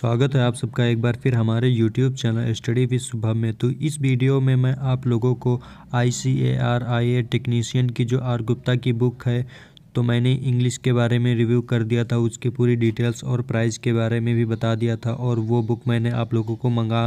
स्वागत है आप सबका एक बार फिर हमारे YouTube चैनल स्टडी विद सुबह में तो इस वीडियो में मैं आप लोगों को आई C A R I A technician की जो आर गुप्ता की बुक है तो मैंने इंग्लिश के बारे में रिव्यू कर दिया था उसकी पूरी डिटेल्स और प्राइस के बारे में भी बता दिया था और वो बुक मैंने आप लोगों को मंगा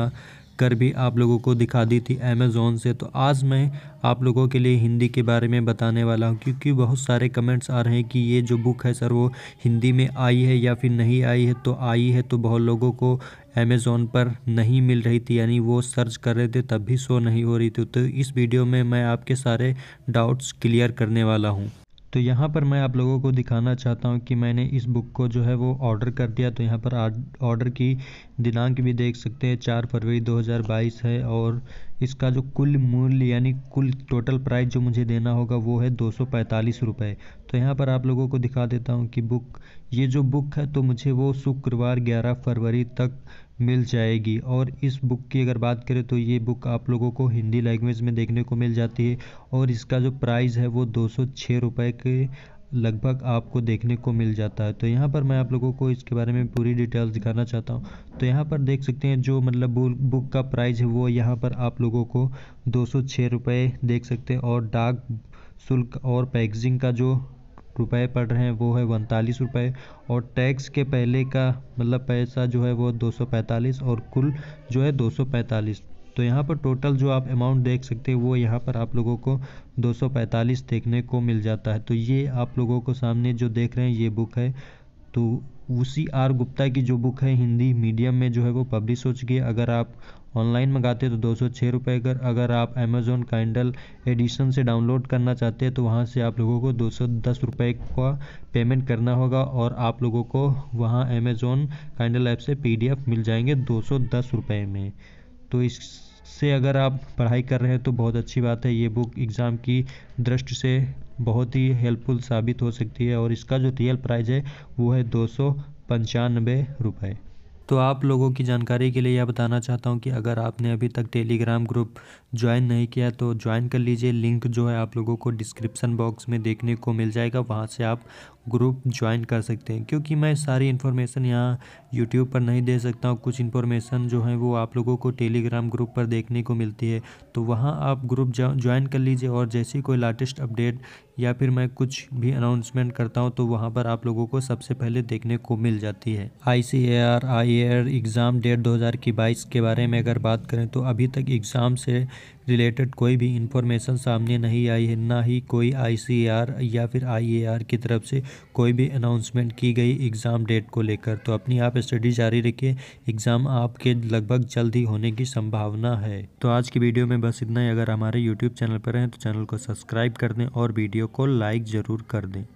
कर भी आप लोगों को दिखा दी थी अमेज़ोन से तो आज मैं आप लोगों के लिए हिंदी के बारे में बताने वाला हूँ क्योंकि बहुत सारे कमेंट्स आ रहे हैं कि ये जो बुक है सर वो हिंदी में आई है या फिर नहीं आई है तो आई है तो बहुत लोगों को अमेज़ोन पर नहीं मिल रही थी यानी वो सर्च कर रहे थे तब भी शो नहीं हो रही थी तो इस वीडियो में मैं आपके सारे डाउट्स क्लियर करने वाला हूँ तो यहाँ पर मैं आप लोगों को दिखाना चाहता हूँ कि मैंने इस बुक को जो है वो ऑर्डर कर दिया तो यहाँ पर ऑर्डर की दिनांक भी देख सकते हैं चार फरवरी 2022 है और इसका जो कुल मूल्य यानी कुल टोटल प्राइस जो मुझे देना होगा वो है दो सौ पैंतालीस रुपये तो यहाँ पर आप लोगों को दिखा देता हूँ कि बुक ये जो बुक है तो मुझे वो शुक्रवार ग्यारह फरवरी तक मिल जाएगी और इस बुक की अगर बात करें तो ये बुक आप लोगों को हिंदी लैंग्वेज में देखने को मिल जाती है और इसका जो प्राइस है वो दो सौ छः रुपये के लगभग आपको देखने को मिल जाता है तो यहाँ पर मैं आप लोगों को इसके बारे में पूरी डिटेल्स दिखाना चाहता हूँ तो यहाँ पर देख सकते हैं जो मतलब बुक का प्राइस है वो यहाँ पर आप लोगों को दो सौ देख सकते हैं और डाक शुल्क और पैकेजिंग का जो रुपए पड़ रहे हैं वो है उनतालीस रुपये और टैक्स के पहले का मतलब पैसा जो है वो दो और कुल जो है दो तो यहाँ पर टोटल जो आप अमाउंट देख सकते हैं वो यहाँ पर आप लोगों को 245 देखने को मिल जाता है तो ये आप लोगों को सामने जो देख रहे हैं ये बुक है तो उसी आर गुप्ता की जो बुक है हिंदी मीडियम में जो है वो पब्लिश हो चुकी है अगर आप ऑनलाइन मंगाते तो दो सौ छः रुपये अगर अगर आप अमेज़ोन काइंडल एडिशन से डाउनलोड करना चाहते हैं तो वहाँ से आप लोगों को दो सौ दस रुपये का पेमेंट करना होगा और आप लोगों को वहाँ अमेज़ोन काइंडल ऐप से पीडीएफ मिल जाएंगे दो सौ दस रुपये में तो इससे अगर आप पढ़ाई कर रहे हैं तो बहुत अच्छी बात है ये बुक एग्ज़ाम की दृष्टि से बहुत ही हेल्पफुल साबित हो सकती है और इसका जो रियल प्राइज़ है वो है दो सौ रुपये तो आप लोगों की जानकारी के लिए यह बताना चाहता हूँ कि अगर आपने अभी तक टेलीग्राम ग्रुप ज्वाइन नहीं किया तो ज्वाइन कर लीजिए लिंक जो है आप लोगों को डिस्क्रिप्शन बॉक्स में देखने को मिल जाएगा वहाँ से आप ग्रुप ज्वाइन कर सकते हैं क्योंकि मैं सारी इन्फॉर्मेशन यहाँ यूट्यूब पर नहीं दे सकता हूँ कुछ इन्फॉर्मेशन जो है वो आप लोगों को टेलीग्राम ग्रुप पर देखने को मिलती है तो वहाँ आप ग्रुप ज्वाइन कर लीजिए और जैसे कोई लेटेस्ट अपडेट या फिर मैं कुछ भी अनाउंसमेंट करता हूँ तो वहाँ पर आप लोगों को सबसे पहले देखने को मिल जाती है I C A R I R exam date दो के बारे में अगर बात करें तो अभी तक एग्ज़ाम से रिलेटेड कोई भी इन्फॉर्मेशन सामने नहीं आई है ना ही कोई आईसीएआर या फिर आईएआर की तरफ से कोई भी अनाउंसमेंट की गई एग्ज़ाम डेट को लेकर तो अपनी आप स्टडी जारी रखिए एग्ज़ाम आपके लगभग जल्द ही होने की संभावना है तो आज की वीडियो में बस इतना ही अगर हमारे यूट्यूब चैनल पर हैं तो चैनल को सब्सक्राइब कर दें और वीडियो को लाइक ज़रूर कर दें